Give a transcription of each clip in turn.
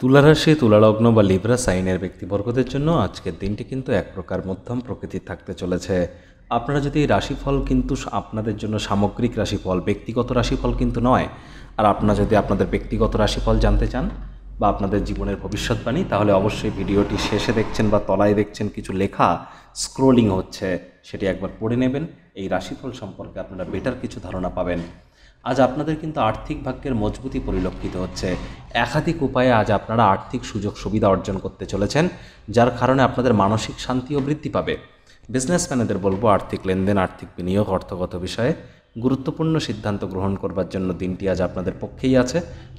তুলারাশি তুলালগ্ন বা লিব্রা সাইনের ব্যক্তিবর্গদের জন্য আজকের দিনটি কিন্তু এক প্রকার মধ্যম প্রকৃতির থাকতে চলেছে আপনারা যদি রাশিফল কিন্তু আপনাদের জন্য সামগ্রিক রাশিফল ব্যক্তিগত রাশিফল কিন্তু নয় আর আপনারা যদি আপনাদের ব্যক্তিগত রাশিফল জানতে চান বা আপনাদের জীবনের ভবিষ্যৎবাণী তাহলে অবশ্যই ভিডিওটি শেষে দেখছেন বা তলায় দেখছেন কিছু লেখা স্ক্রোলিং হচ্ছে সেটি একবার পড়ে নেবেন এই রাশিফল সম্পর্কে আপনারা বেটার কিছু ধারণা পাবেন আজ আপনাদের কিন্তু আর্থিক ভাগ্যের মজবুতি পরিলক্ষিত হচ্ছে একাধিক উপায়ে আজ আপনারা আর্থিক সুযোগ সুবিধা অর্জন করতে চলেছেন যার কারণে আপনাদের মানসিক শান্তিও বৃদ্ধি পাবে বিজনেসম্যানেদের বলবো আর্থিক লেনদেন আর্থিক বিনিয়োগ অর্থগত বিষয়ে গুরুত্বপূর্ণ সিদ্ধান্ত গ্রহণ করবার জন্য দিনটি আজ আপনাদের পক্ষেই আছে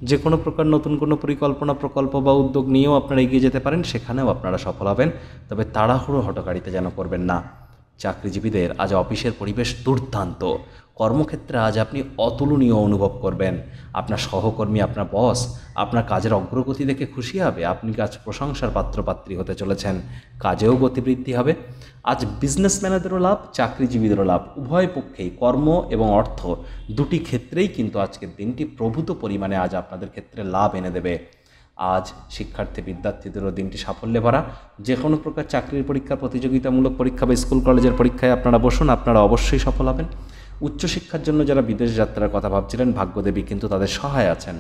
যে কোনো প্রকার নতুন কোনো পরিকল্পনা প্রকল্প বা উদ্যোগ নিয়েও আপনারা এগিয়ে যেতে পারেন সেখানেও আপনারা সফল হবেন তবে তাড়াহুড়ো হটকারিতে যেন করবেন না চাকরিজীবীদের আজ অফিসের পরিবেশ দুর্দান্ত কর্মক্ষেত্রে আজ আপনি অতুলনীয় অনুভব করবেন আপনার সহকর্মী আপনার বস আপনার কাজের অগ্রগতি দেখে খুশি হবে আপনি কাজ প্রশংসার পাত্রপাত্রী হতে চলেছেন কাজেও গতিবৃদ্ধি হবে আজ বিজনেসম্যানেদেরও লাভ চাকরিজীবীদেরও লাভ উভয় পক্ষেই কর্ম এবং অর্থ দুটি ক্ষেত্রেই কিন্তু আজকের দিনটি প্রভূত পরিমাণে আজ আপনাদের ক্ষেত্রে লাভ এনে দেবে আজ শিক্ষার্থী বিদ্যার্থীদেরও দিনটি সাফল্যে ভরা যে কোনো প্রকার চাকরির পরীক্ষা প্রতিযোগিতামূলক পরীক্ষা বা স্কুল কলেজের পরীক্ষায় আপনারা বসুন আপনারা অবশ্যই সফল হবেন উচ্চশিক্ষার জন্য যারা বিদেশ যাত্রার কথা ভাবছিলেন ভাগ্যদেবী কিন্তু তাদের সহায় আছেন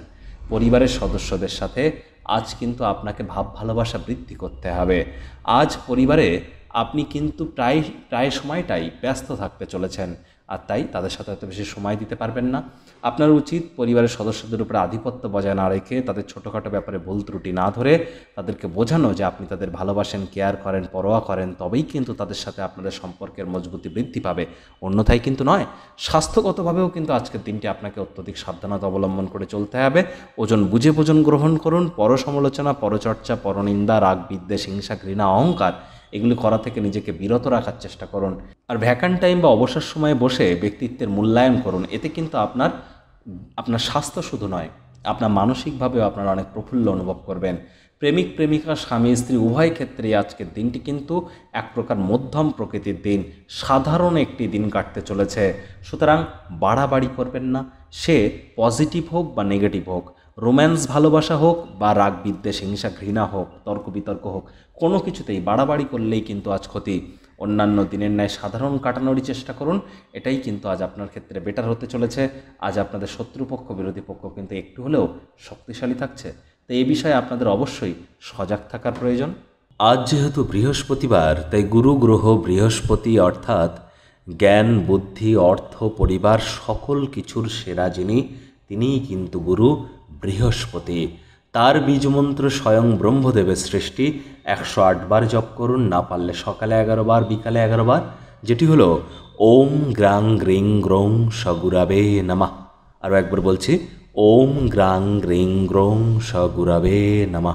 পরিবারের সদস্যদের সাথে আজ কিন্তু আপনাকে ভাব ভালোবাসা বৃদ্ধি করতে হবে আজ পরিবারে আপনি কিন্তু প্রায় প্রায় সময়টাই ব্যস্ত থাকতে চলেছেন আর তাই তাদের সাথে এত বেশি সময় দিতে পারবেন না আপনার উচিত পরিবারের সদস্যদের উপরে আধিপত্য বজায় না রেখে তাদের ছোটোখাটো ব্যাপারে ভুল ত্রুটি না ধরে তাদেরকে বোঝানো যে আপনি তাদের ভালোবাসেন কেয়ার করেন পরোয়া করেন তবেই কিন্তু তাদের সাথে আপনাদের সম্পর্কের মজবুতি বৃদ্ধি পাবে অন্যথায় কিন্তু নয় স্বাস্থ্যগতভাবেও কিন্তু আজকের দিনটি আপনাকে অত্যধিক সাবধানতা অবলম্বন করে চলতে হবে ওজন বুঝে ভোজন গ্রহণ করুন পর সমালোচনা পরচর্চা পরনিন্দা রাগ বিদ্বেষ হিংসা ঘৃণা অহংকার এগুলি করা থেকে নিজেকে বিরত রাখার চেষ্টা করুন আর ভ্যাকান্ট টাইম বা অবসর সময়ে বসে ব্যক্তিত্বের মূল্যায়ন করুন এতে কিন্তু আপনার আপনার স্বাস্থ্য শুধু নয় আপনার মানসিকভাবেও আপনারা অনেক প্রফুল্ল অনুভব করবেন প্রেমিক প্রেমিকা স্বামী স্ত্রী উভয় ক্ষেত্রে আজকের দিনটি কিন্তু এক প্রকার মধ্যম প্রকৃতির দিন সাধারণ একটি দিন কাটতে চলেছে সুতরাং বাড়াবাড়ি করবেন না সে পজিটিভ হোক বা নেগেটিভ হোক রোম্যান্স ভালোবাসা হোক বা রাগ বিদ্বেষ হিংসা ঘৃণা হোক তর্ক বিতর্ক হোক কোনো কিছুতেই বাড়াবাড়ি করলেই কিন্তু আজ ক্ষতি অন্যান্য দিনের ন্যায় সাধারণ কাটানোরই চেষ্টা করুন এটাই কিন্তু আজ আপনার ক্ষেত্রে বেটার হতে চলেছে আজ আপনাদের শত্রুপক্ষ বিরোধী পক্ষ কিন্তু একটু হলেও শক্তিশালী থাকছে তো এ বিষয়ে আপনাদের অবশ্যই সজাগ থাকার প্রয়োজন আজ যেহেতু বৃহস্পতিবার তাই গুরু গ্রহ বৃহস্পতি অর্থাৎ জ্ঞান বুদ্ধি অর্থ পরিবার সকল কিছুর সেরা যিনি তিনিই কিন্তু গুরু বৃহস্পতি তার বীজমন্ত্র স্বয়ং ব্রহ্মদেবের সৃষ্টি একশো আটবার জপ করুন না পারলে সকালে এগারোবার বিকালে এগারো বার যেটি হলো ওম গ্রাং গ্রিং গ্রং সগুরাবে নামা আরও একবার বলছি ওম গ্রাং গ্রিং গ্রং সগুরাবে নামা